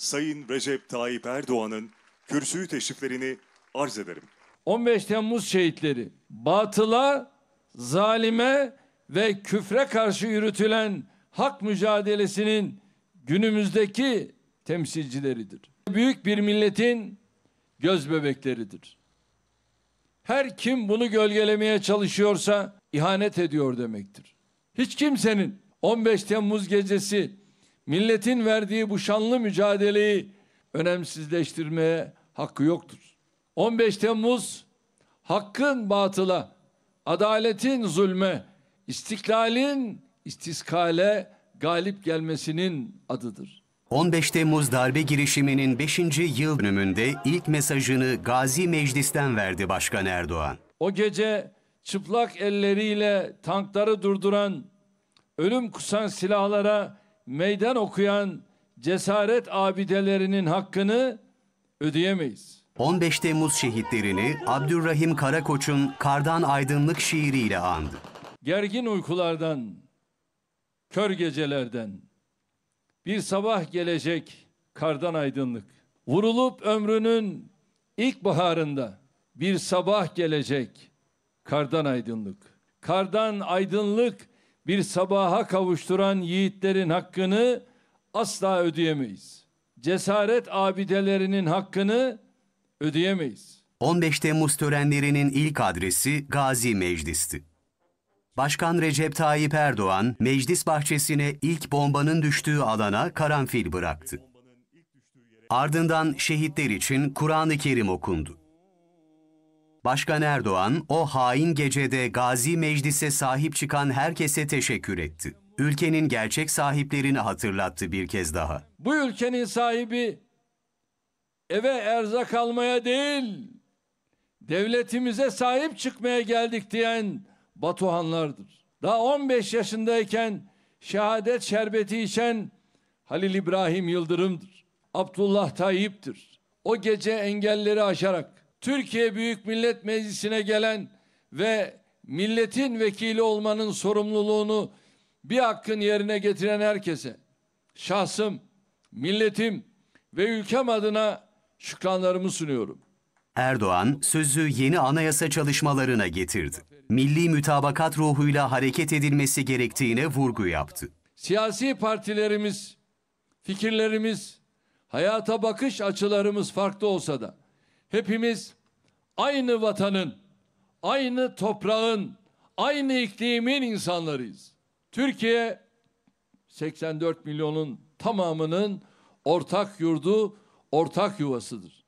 Sayın Recep Tayyip Erdoğan'ın kürsüyü teşriflerini arz ederim. 15 Temmuz şehitleri batıla, zalime ve küfre karşı yürütülen hak mücadelesinin günümüzdeki temsilcileridir. Büyük bir milletin göz bebekleridir. Her kim bunu gölgelemeye çalışıyorsa ihanet ediyor demektir. Hiç kimsenin 15 Temmuz gecesi milletin verdiği bu şanlı mücadeleyi önemsizleştirmeye hakkı yoktur. 15 Temmuz hakkın batıla, adaletin zulme, istiklalin istiskale galip gelmesinin adıdır. 15 Temmuz darbe girişiminin 5. yıl dönümünde ilk mesajını Gazi Meclis'ten verdi Başkan Erdoğan. O gece çıplak elleriyle tankları durduran, ölüm kusan silahlara meydan okuyan cesaret abidelerinin hakkını ödeyemeyiz. 15 Temmuz şehitlerini Abdurrahim Karakoç'un Kardan Aydınlık şiiriyle andı. Gergin uykulardan, kör gecelerden, bir sabah gelecek kardan aydınlık. Vurulup ömrünün ilk baharında bir sabah gelecek kardan aydınlık. Kardan aydınlık bir sabaha kavuşturan yiğitlerin hakkını asla ödeyemeyiz. Cesaret abidelerinin hakkını ödeyemeyiz. 15 Temmuz törenlerinin ilk adresi Gazi Meclis'ti. Başkan Recep Tayyip Erdoğan, meclis bahçesine ilk bombanın düştüğü alana karanfil bıraktı. Ardından şehitler için Kur'an-ı Kerim okundu. Başkan Erdoğan o hain gecede Gazi Meclis'e sahip çıkan herkese teşekkür etti. Ülkenin gerçek sahiplerini hatırlattı bir kez daha. Bu ülkenin sahibi eve erzak almaya değil, devletimize sahip çıkmaya geldik diyen Batuhanlardır. Daha 15 yaşındayken şehadet şerbeti içen Halil İbrahim Yıldırım'dır. Abdullah Tayyip'tir. O gece engelleri aşarak Türkiye Büyük Millet Meclisi'ne gelen ve milletin vekili olmanın sorumluluğunu bir hakkın yerine getiren herkese şahsım, milletim ve ülkem adına şükranlarımı sunuyorum. Erdoğan sözü yeni anayasa çalışmalarına getirdi. Milli mütabakat ruhuyla hareket edilmesi gerektiğine vurgu yaptı. Siyasi partilerimiz, fikirlerimiz, hayata bakış açılarımız farklı olsa da hepimiz aynı vatanın, aynı toprağın, aynı iklimin insanlarıyız. Türkiye 84 milyonun tamamının ortak yurdu, ortak yuvasıdır.